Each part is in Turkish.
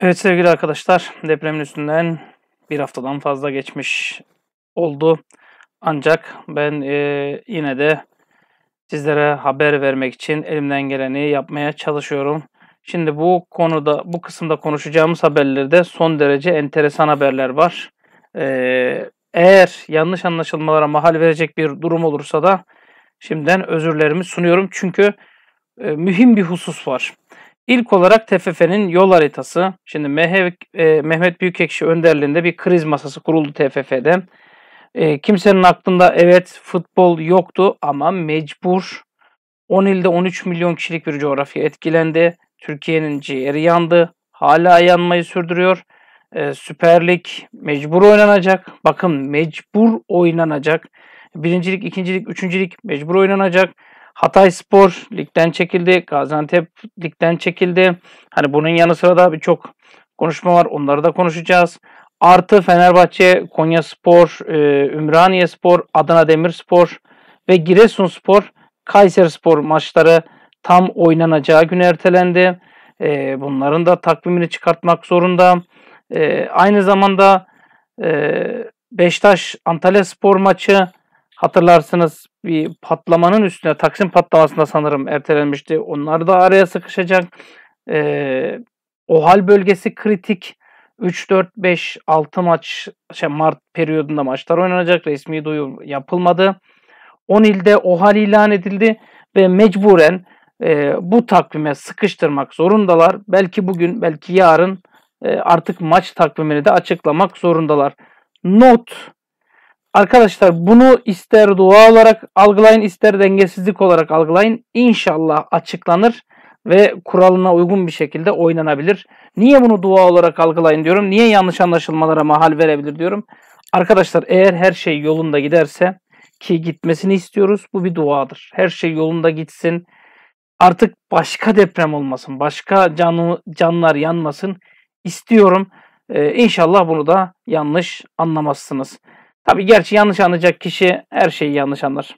Evet sevgili arkadaşlar, depremin üstünden bir haftadan fazla geçmiş oldu. Ancak ben e, yine de sizlere haber vermek için elimden geleni yapmaya çalışıyorum. Şimdi bu konuda, bu kısımda konuşacağımız haberlerde son derece enteresan haberler var. E, eğer yanlış anlaşılmalara mahal verecek bir durum olursa da şimdiden özürlerimi sunuyorum. Çünkü e, mühim bir husus var. İlk olarak TFF'nin yol haritası. Şimdi e, Mehmet Büyükekşi önderliğinde bir kriz masası kuruldu TFF'de. E, kimsenin aklında evet futbol yoktu ama mecbur 10 ilde 13 milyon kişilik bir coğrafya etkilendi. Türkiye'nin ciğeri yandı. Hala yanmayı sürdürüyor. E, Süper Lig mecbur oynanacak. Bakın mecbur oynanacak. Birincilik, ikincilik, üçüncülük mecbur oynanacak. Hatay Spor ligden çekildi. Gaziantep ligden çekildi. Hani bunun yanı sıra da birçok konuşma var. Onları da konuşacağız. Artı Fenerbahçe, Konya Spor, e, Ümraniye Spor, Adana Demirspor ve Giresun Spor, Kayseri Spor maçları tam oynanacağı gün ertelendi. E, bunların da takvimini çıkartmak zorunda. E, aynı zamanda Beşiktaş Antalya Spor maçı Hatırlarsınız bir patlamanın üstüne Taksim patlamasında sanırım ertelenmişti. Onlar da araya sıkışacak. Ee, OHAL bölgesi kritik. 3-4-5-6 maç şey Mart periyodunda maçlar oynanacak. Resmi duyum yapılmadı. 10 ilde OHAL ilan edildi ve mecburen e, bu takvime sıkıştırmak zorundalar. Belki bugün belki yarın e, artık maç takvimini de açıklamak zorundalar. Not Arkadaşlar bunu ister dua olarak algılayın ister dengesizlik olarak algılayın. İnşallah açıklanır ve kuralına uygun bir şekilde oynanabilir. Niye bunu dua olarak algılayın diyorum? Niye yanlış anlaşılmalara mahal verebilir diyorum? Arkadaşlar eğer her şey yolunda giderse ki gitmesini istiyoruz. Bu bir duadır. Her şey yolunda gitsin. Artık başka deprem olmasın. Başka canı, canlar yanmasın istiyorum. Ee, inşallah bunu da yanlış anlamazsınız. Tabi gerçi yanlış anlayacak kişi her şeyi yanlış anlar.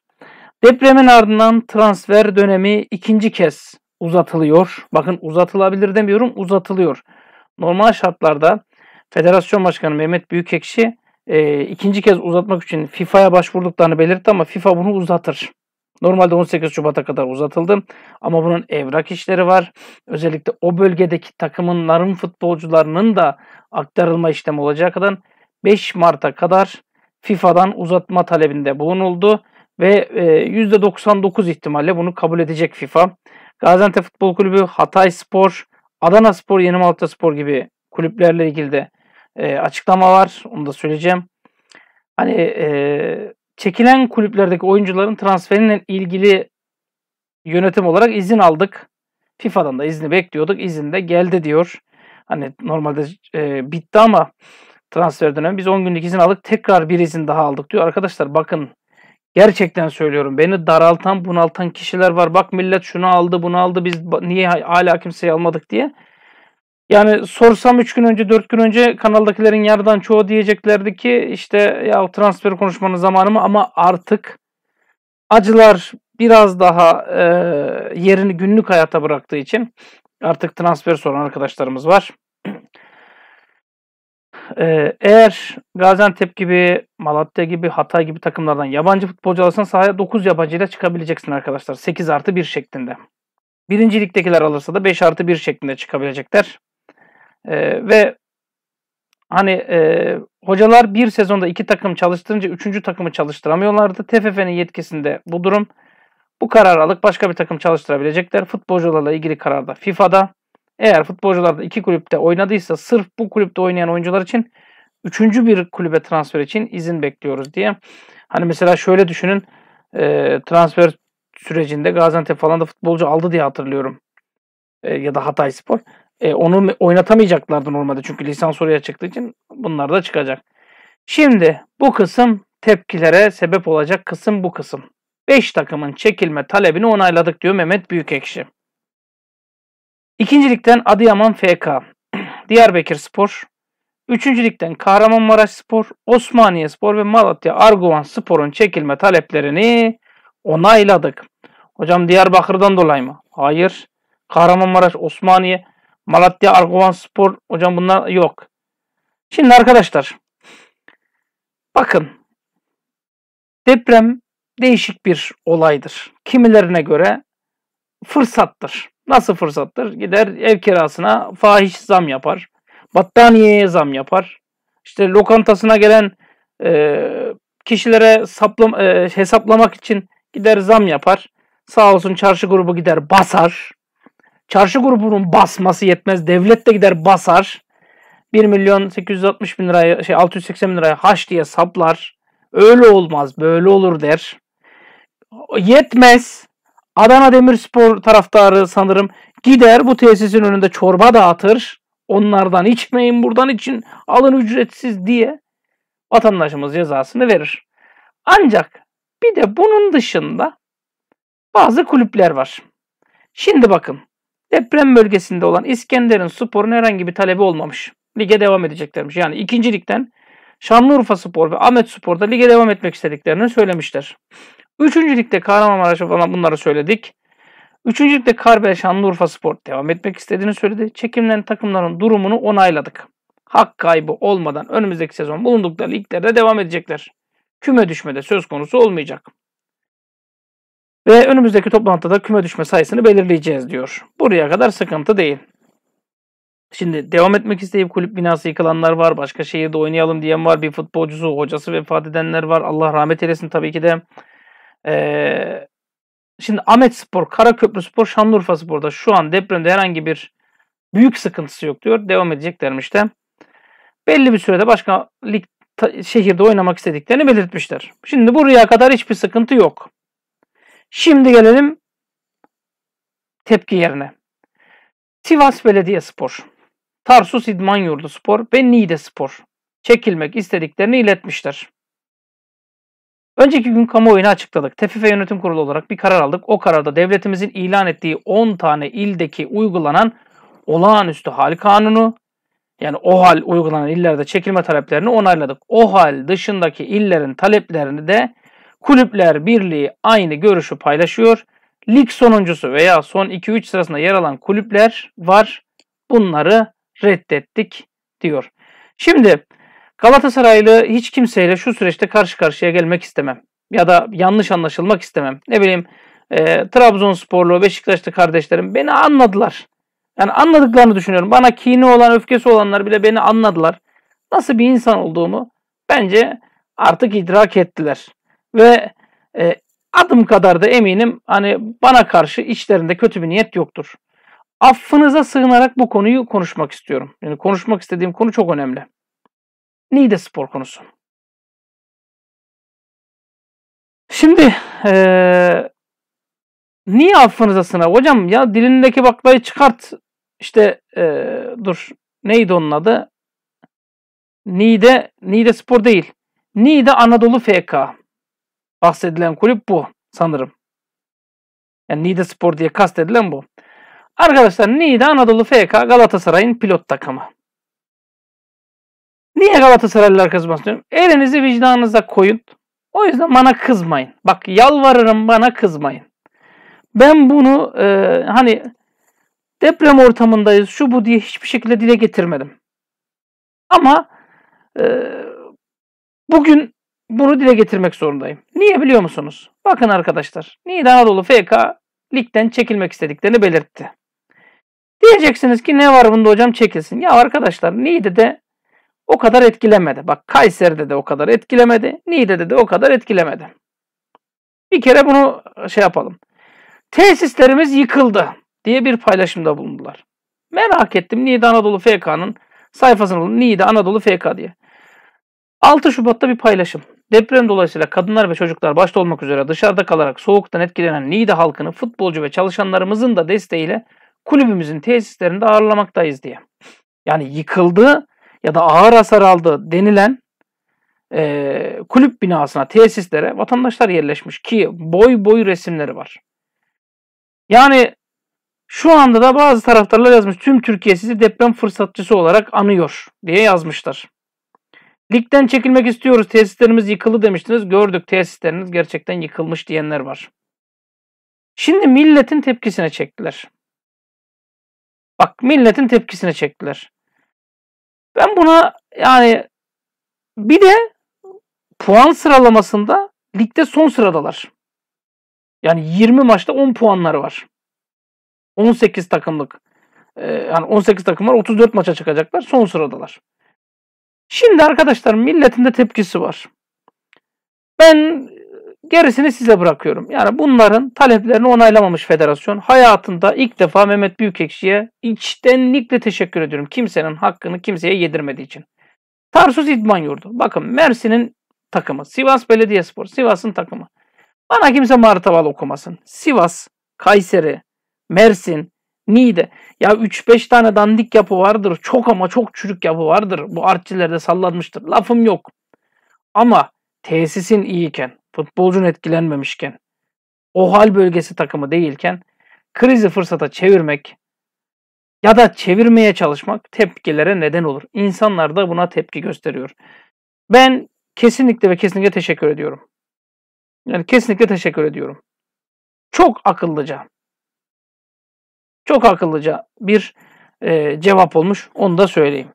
Depremin ardından transfer dönemi ikinci kez uzatılıyor. Bakın uzatılabilir demiyorum uzatılıyor. Normal şartlarda Federasyon Başkanı Mehmet Büyükekşi e, ikinci kez uzatmak için FIFA'ya başvurduklarını belirtti ama FIFA bunu uzatır. Normalde 18 Şubat'a kadar uzatıldı ama bunun evrak işleri var. Özellikle o bölgedeki takımların futbolcularının da aktarılma işlemi olacağı kadar 5 Mart'a kadar FIFA'dan uzatma talebinde bulunuldu ve %99 e, ihtimalle bunu kabul edecek FIFA. Gaziantep Futbol Kulübü, Hatay Spor, Adana Spor, Yeni Malatya Spor gibi kulüplerle ilgili de e, açıklama var. Onu da söyleyeceğim. Hani e, çekilen kulüplerdeki oyuncuların transferiyle ilgili yönetim olarak izin aldık. FIFA'dan da izni bekliyorduk. İzin de geldi diyor. Hani normalde e, bitti ama transfer dönemi. Biz 10 günlük izin aldık. Tekrar bir izin daha aldık diyor. Arkadaşlar bakın gerçekten söylüyorum. Beni daraltan, bunaltan kişiler var. Bak millet şunu aldı, bunu aldı. Biz niye hala kimseyi almadık diye. Yani sorsam 3 gün önce 4 gün önce kanaldakilerin yarıdan çoğu diyeceklerdi ki işte ya transfer konuşmanın zamanı mı ama artık acılar biraz daha e, yerini günlük hayata bıraktığı için artık transfer soran arkadaşlarımız var. Ee, eğer Gaziantep gibi, Malatya gibi, Hatay gibi takımlardan yabancı futbolcu alırsan sahaya 9 ile çıkabileceksin arkadaşlar. 8 artı 1 şeklinde. birinciliktekiler alırsa da 5 artı 1 şeklinde çıkabilecekler. Ee, ve hani e, hocalar bir sezonda iki takım çalıştırınca üçüncü takımı çalıştıramıyorlardı. TFF'nin yetkisinde bu durum. Bu karar alıp başka bir takım çalıştırabilecekler. Futbolcularla ilgili kararda FIFA'da. Eğer futbolcular da iki kulüpte oynadıysa sırf bu kulüpte oynayan oyuncular için üçüncü bir kulübe transfer için izin bekliyoruz diye. Hani mesela şöyle düşünün e, transfer sürecinde Gaziantep falan da futbolcu aldı diye hatırlıyorum. E, ya da Hatay Spor. E, onu oynatamayacaklardı normalde çünkü lisans soruya çıktığı için bunlar da çıkacak. Şimdi bu kısım tepkilere sebep olacak kısım bu kısım. 5 takımın çekilme talebini onayladık diyor Mehmet Büyükekşi. İkincilikten Adıyaman FK, Diyarbakır Spor, Üçüncülükten Kahramanmaraş Spor, Osmaniye Spor ve Malatya Arguvan Spor'un çekilme taleplerini onayladık. Hocam Diyarbakır'dan dolayı mı? Hayır. Kahramanmaraş, Osmaniye, Malatya, Arguvan Spor. Hocam bunlar yok. Şimdi arkadaşlar. Bakın. Deprem değişik bir olaydır. Kimilerine göre fırsattır. Nasıl fırsattır? Gider ev kirasına fahiş zam yapar. Battaniyeye zam yapar. İşte lokantasına gelen e, kişilere saplam, e, hesaplamak için gider zam yapar. Sağ olsun çarşı grubu gider basar. Çarşı grubunun basması yetmez. Devlet de gider basar. 1 milyon 860 bin liraya şey 680 bin liraya haş diye saplar. Öyle olmaz böyle olur der. Yetmez. Adana Demirspor taraftarı sanırım gider bu tesisin önünde çorba dağıtır. Onlardan içmeyin buradan için alın ücretsiz diye vatandaşımız cezasını verir. Ancak bir de bunun dışında bazı kulüpler var. Şimdi bakın deprem bölgesinde olan İskender'in sporun herhangi bir talebi olmamış. Lige devam edeceklermiş. Yani ikincilikten Şanlıurfa Spor ve Ahmet Spor'da lige devam etmek istediklerini söylemişler. Üçüncü Üçüncülükte Kahramanmaraş'a falan bunları söyledik. Üçüncü Üçüncülükte Karbel Şanlıurfa Spor devam etmek istediğini söyledi. Çekimlerin takımların durumunu onayladık. Hak kaybı olmadan önümüzdeki sezon bulundukları liglerde devam edecekler. Küme düşme de söz konusu olmayacak. Ve önümüzdeki toplantıda küme düşme sayısını belirleyeceğiz diyor. Buraya kadar sıkıntı değil. Şimdi devam etmek isteyip kulüp binası yıkılanlar var. Başka şehirde oynayalım diyen var. Bir futbolcusu, hocası vefat edenler var. Allah rahmet eylesin tabii ki de. Ee, şimdi Ahmet Spor, Karaköprü Spor, Şanlıurfa Spor'da şu an depremde herhangi bir büyük sıkıntısı yok diyor. Devam edeceklermiş de. Belli bir sürede başka lig şehirde oynamak istediklerini belirtmişler. Şimdi buraya kadar hiçbir sıkıntı yok. Şimdi gelelim tepki yerine. Sivas Belediye Spor, Tarsus İdman Yurdu Spor ve Niğde Spor çekilmek istediklerini iletmişler. Önceki gün kamuoyuna açıkladık. TFF Yönetim Kurulu olarak bir karar aldık. O kararda devletimizin ilan ettiği 10 tane ildeki uygulanan olağanüstü hal kanunu yani o hal uygulanan illerde çekilme taleplerini onayladık. O hal dışındaki illerin taleplerini de kulüpler birliği aynı görüşü paylaşıyor. Lig sonuncusu veya son 2-3 sırasında yer alan kulüpler var. Bunları reddettik diyor. Şimdi Galatasaraylı hiç kimseyle şu süreçte karşı karşıya gelmek istemem. Ya da yanlış anlaşılmak istemem. Ne bileyim e, Trabzonsporlu, Beşiktaşlı kardeşlerim beni anladılar. Yani anladıklarını düşünüyorum. Bana kini olan, öfkesi olanlar bile beni anladılar. Nasıl bir insan olduğumu bence artık idrak ettiler. Ve e, adım kadar da eminim hani bana karşı içlerinde kötü bir niyet yoktur. Affınıza sığınarak bu konuyu konuşmak istiyorum. Yani konuşmak istediğim konu çok önemli. Niğde Spor konusu. Şimdi ee, niye affınıza sınav? Hocam ya dilindeki baklayı çıkart. İşte ee, dur neydi onun adı? Niğde, Niğde Spor değil. Niğde Anadolu FK. Bahsedilen kulüp bu sanırım. Yani Niğde Spor diye kastedilen bu. Arkadaşlar Niğde Anadolu FK Galatasaray'ın pilot takımı. Niye Galatasaraylılar kızmasın diyorum. Elinizi vicdanınıza koyun. O yüzden bana kızmayın. Bak yalvarırım bana kızmayın. Ben bunu e, hani deprem ortamındayız şu bu diye hiçbir şekilde dile getirmedim. Ama e, bugün bunu dile getirmek zorundayım. Niye biliyor musunuz? Bakın arkadaşlar. Niğde Anadolu FK ligden çekilmek istediklerini belirtti. Diyeceksiniz ki ne var bunda hocam çekilsin. Ya arkadaşlar de? o kadar etkilemedi. Bak Kayseri'de de o kadar etkilemedi. Niğde'de de o kadar etkilemedi. Bir kere bunu şey yapalım. Tesislerimiz yıkıldı diye bir paylaşımda bulundular. Merak ettim Niğde Anadolu FK'nın sayfasını bulun. Niğde Anadolu FK diye. 6 Şubat'ta bir paylaşım. Deprem dolayısıyla kadınlar ve çocuklar başta olmak üzere dışarıda kalarak soğuktan etkilenen Niğde halkını futbolcu ve çalışanlarımızın da desteğiyle kulübümüzün tesislerinde ağırlamaktayız diye. Yani yıkıldı ya da ağır hasar aldı denilen e, kulüp binasına, tesislere vatandaşlar yerleşmiş ki boy boy resimleri var. Yani şu anda da bazı taraftarlar yazmış tüm Türkiye sizi deprem fırsatçısı olarak anıyor diye yazmışlar. Ligden çekilmek istiyoruz tesislerimiz yıkıldı demiştiniz gördük tesisleriniz gerçekten yıkılmış diyenler var. Şimdi milletin tepkisine çektiler. Bak milletin tepkisine çektiler. Ben buna yani bir de puan sıralamasında ligde son sıradalar. Yani 20 maçta 10 puanları var. 18 takımlık. Ee, yani 18 takım var 34 maça çıkacaklar. Son sıradalar. Şimdi arkadaşlar milletin de tepkisi var. Ben Gerisini size bırakıyorum. Yani bunların taleplerini onaylamamış federasyon. Hayatında ilk defa Mehmet Büyükekşi'ye içtenlikle teşekkür ediyorum. Kimsenin hakkını kimseye yedirmediği için. Tarsus İdman Yurdu. Bakın Mersin'in takımı. Sivas Belediyespor. Sivas'ın takımı. Bana kimse martaval okumasın. Sivas, Kayseri, Mersin, Niğde. Ya 3-5 tane dandik yapı vardır. Çok ama çok çürük yapı vardır. Bu artçilerde sallanmıştır. Lafım yok. Ama tesisin iyiken futbolcun etkilenmemişken, o hal bölgesi takımı değilken krizi fırsata çevirmek ya da çevirmeye çalışmak tepkilere neden olur. İnsanlar da buna tepki gösteriyor. Ben kesinlikle ve kesinlikle teşekkür ediyorum. Yani kesinlikle teşekkür ediyorum. Çok akıllıca. Çok akıllıca bir e, cevap olmuş. Onu da söyleyeyim.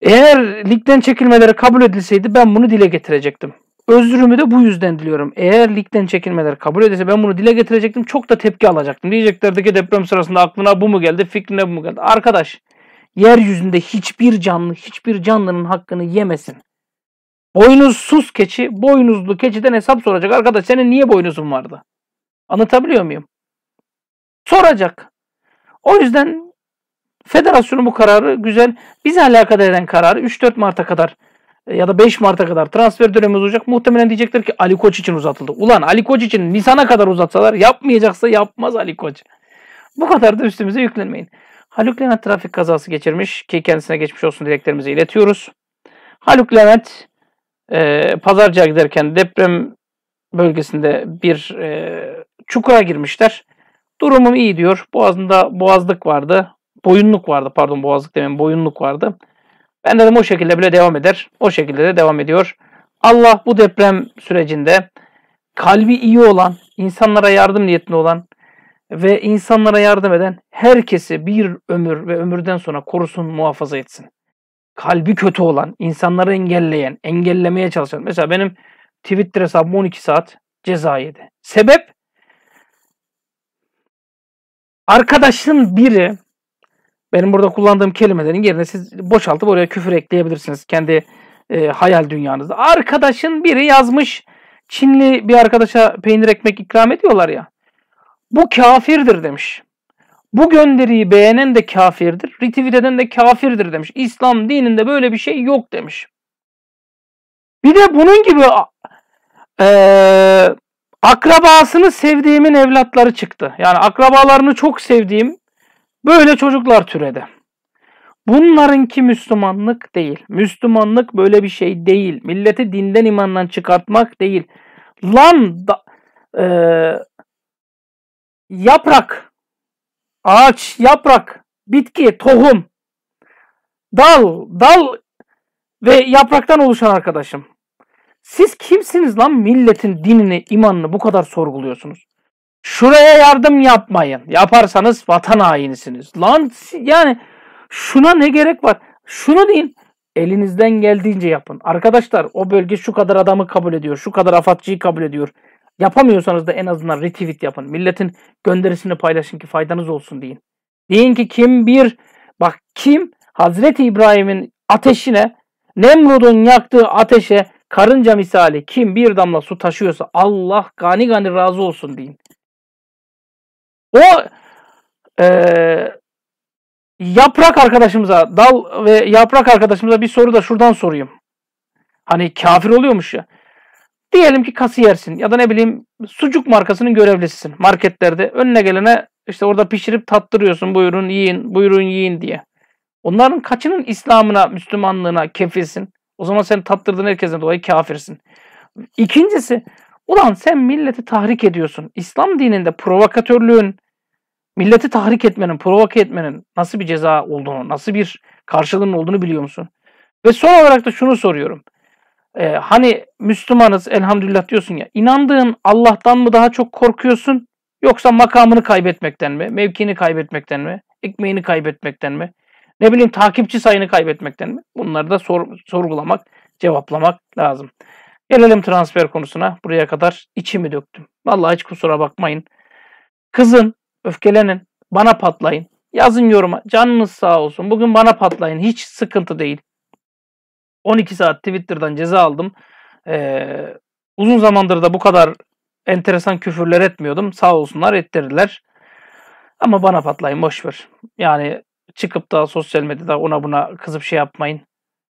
Eğer ligden çekilmeleri kabul edilseydi ben bunu dile getirecektim. Özrümü de bu yüzden diliyorum. Eğer ligden çekilmeler kabul edese, ben bunu dile getirecektim. Çok da tepki alacaktım. Diyeceklerdi ki deprem sırasında aklına bu mu geldi, fikrine bu mu geldi. Arkadaş, yeryüzünde hiçbir canlı, hiçbir canlının hakkını yemesin. Boynuzsuz keçi, boynuzlu keçiden hesap soracak. Arkadaş senin niye boynuzun vardı? Anlatabiliyor muyum? Soracak. O yüzden federasyonun bu kararı güzel. Biz alakadar eden kararı 3-4 Mart'a kadar ya da 5 Mart'a kadar transfer dönemi olacak Muhtemelen diyecekler ki Ali Koç için uzatıldı. Ulan Ali Koç için Nisan'a kadar uzatsalar yapmayacaksa yapmaz Ali Koç. Bu kadar da üstümüze yüklenmeyin. Haluk Levent trafik kazası geçirmiş ki kendisine geçmiş olsun dileklerimizi iletiyoruz. Haluk Levent e, pazarcığa giderken deprem bölgesinde bir e, çukura girmişler. Durumum iyi diyor. Boğazında boğazlık vardı. Boyunluk vardı pardon boğazlık demeyeyim boyunluk vardı. Ben dedim o şekilde bile devam eder. O şekilde de devam ediyor. Allah bu deprem sürecinde kalbi iyi olan, insanlara yardım niyetli olan ve insanlara yardım eden herkesi bir ömür ve ömürden sonra korusun, muhafaza etsin. Kalbi kötü olan, insanları engelleyen, engellemeye çalışan. Mesela benim Twitter hesabım 12 saat ceza yedi. Sebep? Arkadaşın biri benim burada kullandığım kelimelerin yerine siz boşaltıp oraya küfür ekleyebilirsiniz. Kendi e, hayal dünyanızda. Arkadaşın biri yazmış. Çinli bir arkadaşa peynir ekmek ikram ediyorlar ya. Bu kafirdir demiş. Bu gönderiyi beğenen de kafirdir. Retweet eden de kafirdir demiş. İslam dininde böyle bir şey yok demiş. Bir de bunun gibi e, akrabasını sevdiğimin evlatları çıktı. Yani akrabalarını çok sevdiğim Böyle çocuklar türedi. Bunlarınki Müslümanlık değil. Müslümanlık böyle bir şey değil. Milleti dinden imandan çıkartmak değil. Lan da, e, yaprak, ağaç, yaprak, bitki, tohum, dal, dal ve yapraktan oluşan arkadaşım. Siz kimsiniz lan milletin dinini, imanını bu kadar sorguluyorsunuz? Şuraya yardım yapmayın. Yaparsanız vatan hainisiniz. Lan yani şuna ne gerek var? Şunu deyin. Elinizden geldiğince yapın. Arkadaşlar o bölge şu kadar adamı kabul ediyor. Şu kadar afatçıyı kabul ediyor. Yapamıyorsanız da en azından retweet yapın. Milletin gönderisini paylaşın ki faydanız olsun deyin. Deyin ki kim bir bak kim Hazreti İbrahim'in ateşine Nemrud'un yaktığı ateşe karınca misali kim bir damla su taşıyorsa Allah gani gani razı olsun deyin. O e, yaprak arkadaşımıza, dal ve yaprak arkadaşımıza bir soru da şuradan sorayım. Hani kafir oluyormuş ya. Diyelim ki kasiyersin ya da ne bileyim sucuk markasının görevlisisin marketlerde. Önüne gelene işte orada pişirip tattırıyorsun buyurun yiyin, buyurun yiyin diye. Onların kaçının İslam'ına, Müslümanlığına kefilsin? O zaman sen tattırdığın herkesten dolayı kafirsin. İkincisi, ulan sen milleti tahrik ediyorsun. İslam dininde provokatörlüğün, milleti tahrik etmenin, provoke etmenin nasıl bir ceza olduğunu, nasıl bir karşılığının olduğunu biliyor musun? Ve son olarak da şunu soruyorum. Ee, hani Müslümanız elhamdülillah diyorsun ya, inandığın Allah'tan mı daha çok korkuyorsun yoksa makamını kaybetmekten mi, mevkini kaybetmekten mi, ekmeğini kaybetmekten mi, ne bileyim takipçi sayını kaybetmekten mi? Bunları da sor, sorgulamak, cevaplamak lazım. Gelelim transfer konusuna. Buraya kadar içimi döktüm. Vallahi hiç kusura bakmayın. Kızın Öfkelenin. Bana patlayın. Yazın yoruma. Canınız sağ olsun. Bugün bana patlayın. Hiç sıkıntı değil. 12 saat Twitter'dan ceza aldım. Ee, uzun zamandır da bu kadar enteresan küfürler etmiyordum. Sağ olsunlar ettirdiler. Ama bana patlayın boşver. Yani çıkıp da sosyal medyada ona buna kızıp şey yapmayın.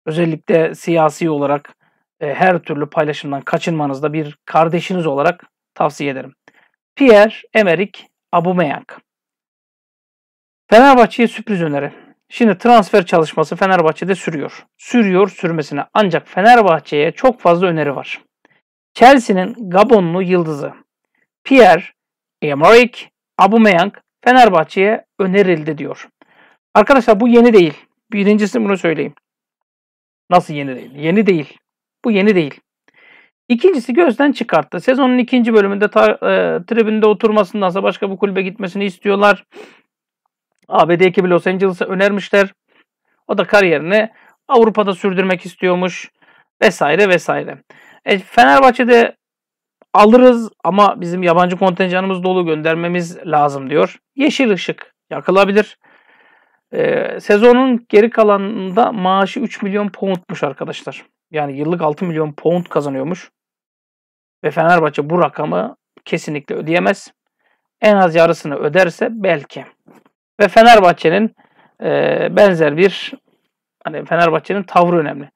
Özellikle siyasi olarak e, her türlü paylaşımdan kaçınmanızda bir kardeşiniz olarak tavsiye ederim. Pierre Emerick Abumeyak. Fenerbahçe'ye sürpriz öneri. Şimdi transfer çalışması Fenerbahçe'de sürüyor. Sürüyor sürmesine. Ancak Fenerbahçe'ye çok fazla öneri var. Chelsea'nin Gabonlu yıldızı Pierre Emerick Aubameyang Fenerbahçe'ye önerildi diyor. Arkadaşlar bu yeni değil. Birincisi bunu söyleyeyim. Nasıl yeni değil? Yeni değil. Bu yeni değil. İkincisi gözden çıkarttı. Sezonun ikinci bölümünde ta, e, tribünde oturmasındansa başka bu kulübe gitmesini istiyorlar. ABD ekibi Los Angeles'a önermişler. O da kariyerini Avrupa'da sürdürmek istiyormuş vesaire vesaire. E, Fenerbahçe'de alırız ama bizim yabancı kontenjanımız dolu göndermemiz lazım diyor. Yeşil ışık yakılabilir. E, sezonun geri kalanında maaşı 3 milyon poundmuş arkadaşlar. Yani yıllık 6 milyon pound kazanıyormuş. Ve Fenerbahçe bu rakamı kesinlikle ödeyemez. En az yarısını öderse belki. Ve Fenerbahçe'nin e, benzer bir hani Fenerbahçe'nin tavrı önemli.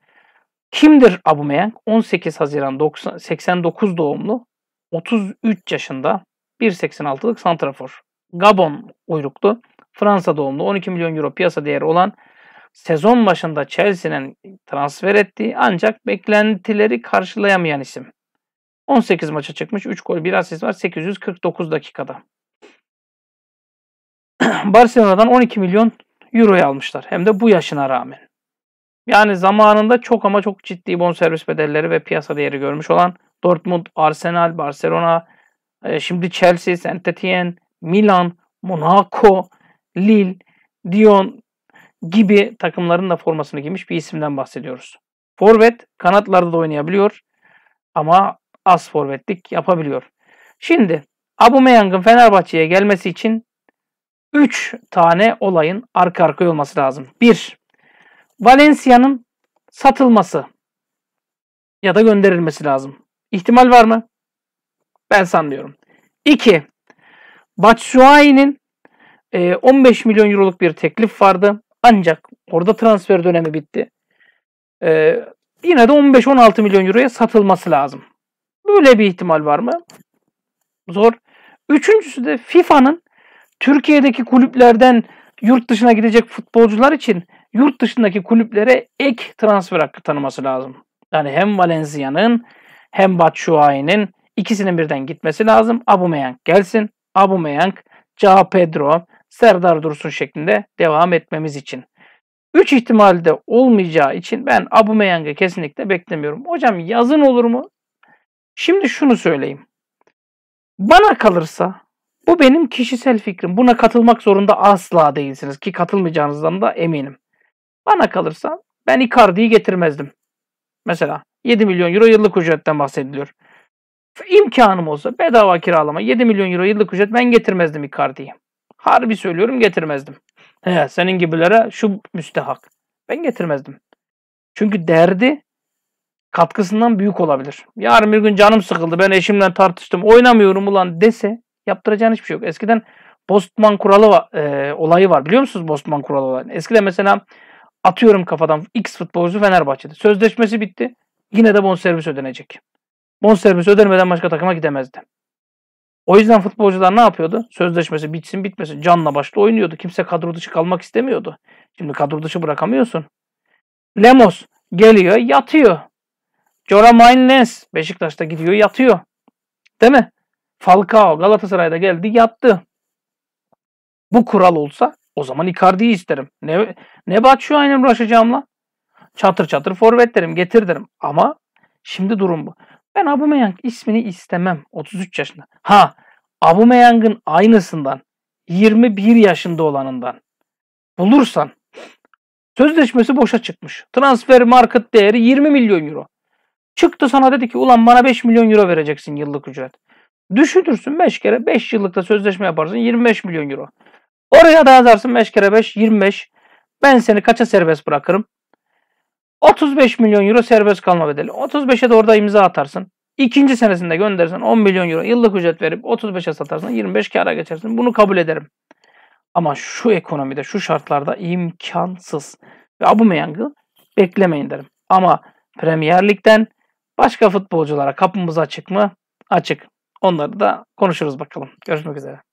Kimdir Aubameyang? 18 Haziran 90, 89 doğumlu, 33 yaşında, 1.86'lık santrafor. Gabon uyruklu, Fransa doğumlu, 12 milyon euro piyasa değeri olan sezon başında Chelsea'nin transfer ettiği ancak beklentileri karşılayamayan isim. 18 maça çıkmış. 3 gol 1 asist var. 849 dakikada. Barcelona'dan 12 milyon euroya almışlar. Hem de bu yaşına rağmen. Yani zamanında çok ama çok ciddi bonservis bedelleri ve piyasa değeri görmüş olan Dortmund, Arsenal, Barcelona, e, şimdi Chelsea, Saint Etienne, Milan, Monaco, Lille, Dion gibi takımların da formasını giymiş bir isimden bahsediyoruz. Forvet kanatlarda da oynayabiliyor ama az forvetlik yapabiliyor. Şimdi Me'yangın Fenerbahçe'ye gelmesi için 3 tane olayın arka arkaya olması lazım. 1. Valencia'nın satılması ya da gönderilmesi lazım. İhtimal var mı? Ben sanmıyorum. 2. Batshuayi'nin 15 e, milyon euroluk bir teklif vardı. Ancak orada transfer dönemi bitti. E, yine de 15-16 milyon euroya satılması lazım. Böyle bir ihtimal var mı? Zor. Üçüncüsü de FIFA'nın Türkiye'deki kulüplerden yurt dışına gidecek futbolcular için yurt dışındaki kulüplere ek transfer hakkı tanıması lazım. Yani hem Valencia'nın hem Batshuayi'nin ikisinin birden gitmesi lazım. Aubameyang gelsin. Aubameyang, Ca Pedro, Serdar Dursun şeklinde devam etmemiz için. Üç ihtimalde olmayacağı için ben Aubameyang'ı kesinlikle beklemiyorum. Hocam yazın olur mu? Şimdi şunu söyleyeyim. Bana kalırsa bu benim kişisel fikrim. Buna katılmak zorunda asla değilsiniz ki katılmayacağınızdan da eminim. Bana kalırsa ben Icardi'yi getirmezdim. Mesela 7 milyon euro yıllık ücretten bahsediliyor. İmkanım olsa bedava kiralama 7 milyon euro yıllık ücret ben getirmezdim Icardi'yi. Harbi söylüyorum getirmezdim. He, senin gibilere şu müstehak. Ben getirmezdim. Çünkü derdi katkısından büyük olabilir. Yarın bir gün canım sıkıldı ben eşimle tartıştım oynamıyorum ulan dese yaptıracağın hiçbir şey yok. Eskiden Bostman kuralı e, olayı var biliyor musunuz Bostman kuralı olayı? Eskiden mesela atıyorum kafadan X futbolcu Fenerbahçe'de sözleşmesi bitti yine de bonservis ödenecek. Bonservis ödenmeden başka takıma gidemezdi. O yüzden futbolcular ne yapıyordu? Sözleşmesi bitsin bitmesin canla başla oynuyordu. Kimse kadro dışı kalmak istemiyordu. Şimdi kadro dışı bırakamıyorsun. Lemos geliyor yatıyor. Jora Mainlens Beşiktaş'ta gidiyor yatıyor. Değil mi? Falcao Galatasaray'da geldi yattı. Bu kural olsa o zaman Icardi'yi isterim. Ne, ne Batshuayi'nin aynen uğraşacağım Çatır çatır forvet derim getir derim. Ama şimdi durum bu. Ben Aubameyang ismini istemem. 33 yaşında. Ha Aubameyang'ın aynısından 21 yaşında olanından bulursan sözleşmesi boşa çıkmış. Transfer market değeri 20 milyon euro. Çıktı sana dedi ki ulan bana 5 milyon euro vereceksin yıllık ücret. Düşünürsün 5 kere 5 yıllıkta sözleşme yaparsın 25 milyon euro. Oraya da yazarsın 5 kere 5 25. Ben seni kaça serbest bırakırım? 35 milyon euro serbest kalma bedeli. 35'e de orada imza atarsın. İkinci senesinde gönderirsen 10 milyon euro yıllık ücret verip 35'e satarsan 25 kara geçersin. Bunu kabul ederim. Ama şu ekonomide, şu şartlarda imkansız. Ve Aubameyang'ı beklemeyin derim. Ama Premier Lig'den Başka futbolculara kapımız açık mı? Açık. Onları da konuşuruz bakalım. Görüşmek üzere.